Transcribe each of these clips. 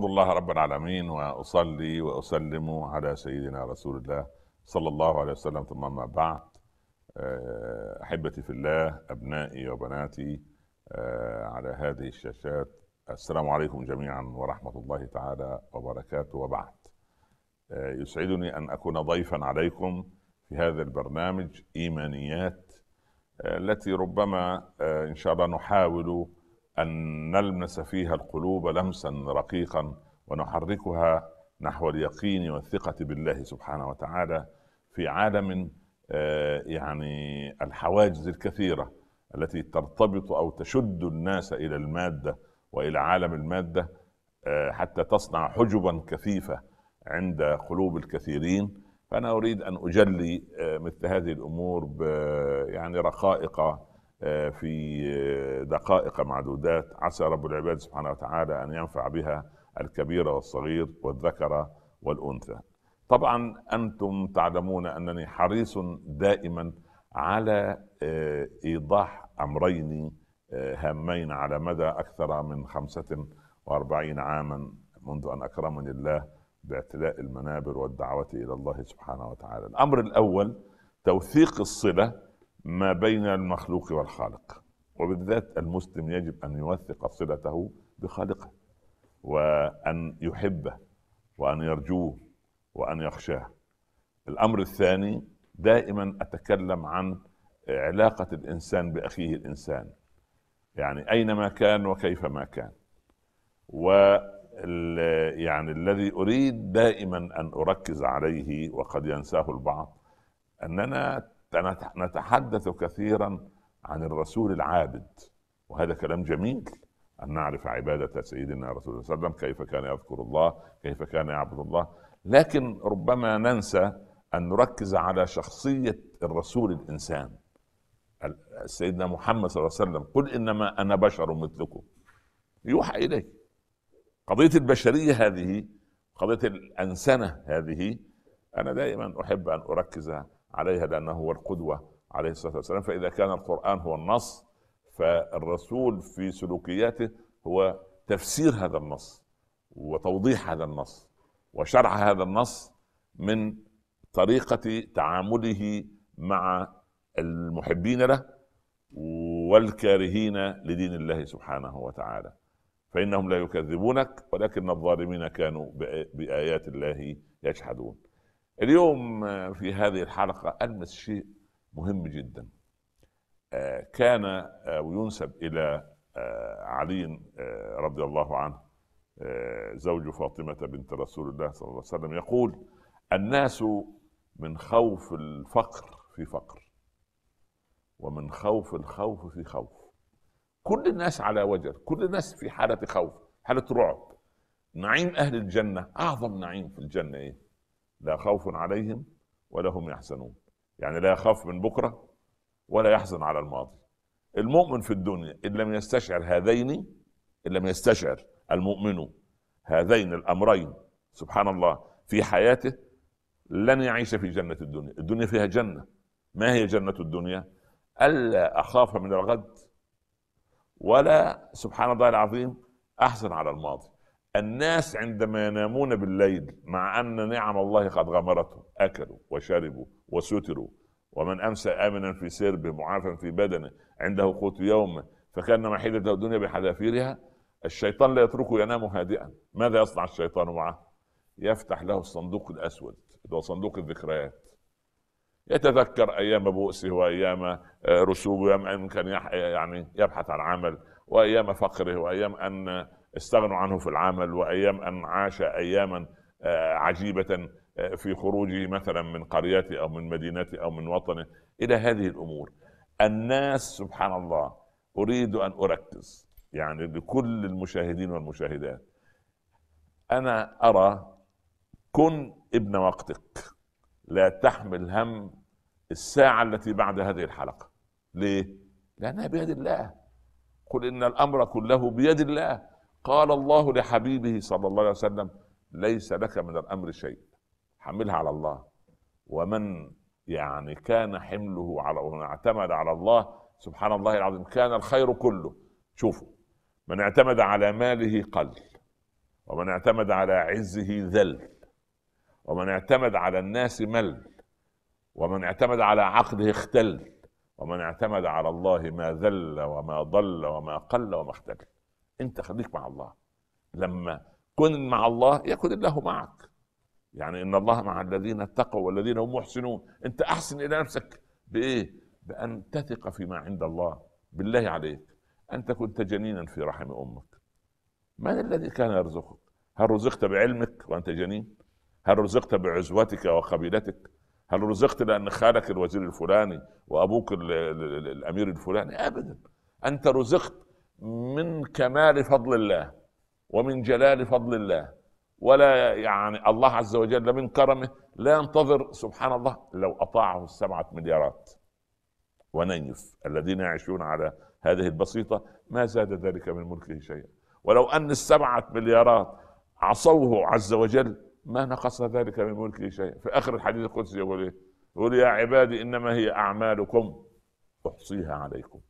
أحمد الله رب العالمين واصلي واسلم على سيدنا رسول الله صلى الله عليه وسلم ثم اما بعد آه، احبتي في الله ابنائي وبناتي آه، على هذه الشاشات السلام عليكم جميعا ورحمه الله تعالى وبركاته وبعد آه، يسعدني ان اكون ضيفا عليكم في هذا البرنامج ايمانيات التي ربما ان شاء الله نحاول ان نلمس فيها القلوب لمسا رقيقا ونحركها نحو اليقين والثقه بالله سبحانه وتعالى في عالم آه، يعني الحواجز الكثيره التي ترتبط او تشد الناس الى الماده والى عالم الماده آه، حتى تصنع حجبا كثيفه عند قلوب الكثيرين فانا اريد ان اجلي آه، مثل هذه الامور يعني رقائق آه، في آه، دقائق معدودات عسى رب العباد سبحانه وتعالى ان ينفع بها الكبير والصغير والذكر والانثى. طبعا انتم تعلمون انني حريص دائما على آه، ايضاح امرين هامين على مدى اكثر من 45 عاما منذ ان اكرمني الله باعتلاء المنابر والدعوه الى الله سبحانه وتعالى. الامر الاول توثيق الصله ما بين المخلوق والخالق وبالذات المسلم يجب ان يوثق صلته بخالقه وان يحبه وان يرجوه وان يخشاه الامر الثاني دائما اتكلم عن علاقه الانسان باخيه الانسان يعني اينما كان وكيفما كان و يعني الذي اريد دائما ان اركز عليه وقد ينساه البعض اننا نتحدث كثيرا عن الرسول العابد وهذا كلام جميل أن نعرف عبادة سيدنا رسول الله صلى الله عليه وسلم كيف كان يذكر الله كيف كان يعبد الله لكن ربما ننسى أن نركز على شخصية الرسول الإنسان سيدنا محمد صلى الله عليه وسلم قل إنما أنا بشر مثلكم يوحى إليه قضية البشرية هذه قضية الأنسنة هذه أنا دائما أحب أن أركز عليها لأنه هو القدوة عليه الصلاة والسلام فإذا كان القرآن هو النص فالرسول في سلوكياته هو تفسير هذا النص وتوضيح هذا النص وشرح هذا النص من طريقة تعامله مع المحبين له والكارهين لدين الله سبحانه وتعالى فإنهم لا يكذبونك ولكن الظالمين كانوا بآيات الله يجحدون اليوم آه، في هذه الحلقة ألمس شيء مهم جدا آه، كان آه، وينسب إلى علي رضي الله عنه زوج فاطمة بنت رسول الله صلى الله عليه وسلم يقول الناس من خوف الفقر في فقر ومن خوف الخوف في خوف كل الناس على وجل كل الناس في حالة خوف حالة رعب نعيم أهل الجنة أعظم نعيم في الجنة إيه لا خوف عليهم ولا هم يحزنون يعني لا يخاف من بكرة ولا يحزن على الماضي المؤمن في الدنيا إن لم يستشعر هذين إن لم يستشعر المؤمن هذين الأمرين سبحان الله في حياته لن يعيش في جنة الدنيا الدنيا فيها جنة ما هي جنة الدنيا ألا أخاف من الغد ولا سبحان الله العظيم أحزن على الماضي الناس عندما ينامون بالليل مع أن نعم الله قد غمرتهم أكلوا وشربوا وستروا ومن أمسى آمنا في سربه معافا في بدنه عنده قوت يومه فكان محيدة الدنيا بحذافيرها الشيطان لا يتركه ينام هادئا ماذا يصنع الشيطان معه يفتح له الصندوق الأسود اللي هو صندوق الذكريات يتذكر ايام بؤسه وايام آه، رسوبه وايام ان كان يعني يبحث عن عمل وايام فقره وايام ان استغنوا عنه في العمل وايام ان عاش اياما آه، عجيبه آه، في خروجه مثلا من قريته او من مدينته او من وطنه الى هذه الامور الناس سبحان الله اريد ان اركز يعني لكل المشاهدين والمشاهدات انا ارى كن ابن وقتك لا تحمل هم الساعه التي بعد هذه الحلقه ليه لانها بيد الله قل ان الامر كله بيد الله قال الله لحبيبه صلى الله عليه وسلم ليس لك من الامر شيء حملها على الله ومن يعني كان حمله على ومن اعتمد على الله سبحان الله العظيم كان الخير كله شوفوا من اعتمد على ماله قل ومن اعتمد على عزه ذل ومن اعتمد على الناس مل ومن اعتمد على عقده اختل ومن اعتمد على الله ما ذل وما ضل وما قل وما اختل انت خليك مع الله لما كن مع الله يكن الله معك يعني ان الله مع الذين اتقوا والذين هم محسنون انت احسن الى نفسك بايه بان تثق فيما عند الله بالله عليك انت كنت جنينا في رحم امك من الذي كان يرزقك هل رزقت بعلمك وانت جنين هل رزقت بعزوتك وقبيلتك هل رزقت لان خالك الوزير الفلاني وابوك الامير الفلاني ابدا انت رزقت من كمال فضل الله ومن جلال فضل الله ولا يعني الله عز وجل من كرمه لا ينتظر سبحان الله لو اطاعه السبعه مليارات ونيف الذين يعيشون على هذه البسيطه ما زاد ذلك من ملكه شيئا ولو ان السبعه مليارات عصوه عز وجل ما نقص ذلك من ملكه شيئا في اخر الحديث القدسي يقول ايه؟ يقول يا عبادي انما هي اعمالكم احصيها عليكم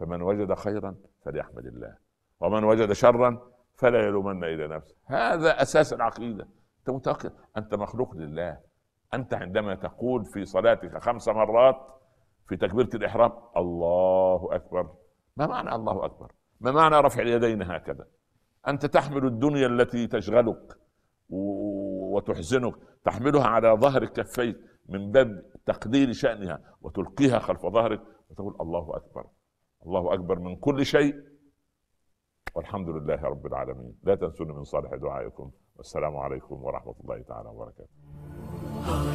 فمن وجد خيرا فليحمد الله ومن وجد شرا فلا يلومن الا نفسه هذا اساس العقيده انت متاكد انت مخلوق لله انت عندما تقول في صلاتك خمس مرات في تكبيره الاحرام الله اكبر ما معنى الله اكبر ما معنى رفع اليدين هكذا انت تحمل الدنيا التي تشغلك وتحزنك تحملها على ظهر كفيك من باب تقدير شانها وتلقيها خلف ظهرك وتقول الله اكبر الله اكبر من كل شيء والحمد لله رب العالمين لا تنسوني من صالح دعائكم والسلام عليكم ورحمه الله تعالى وبركاته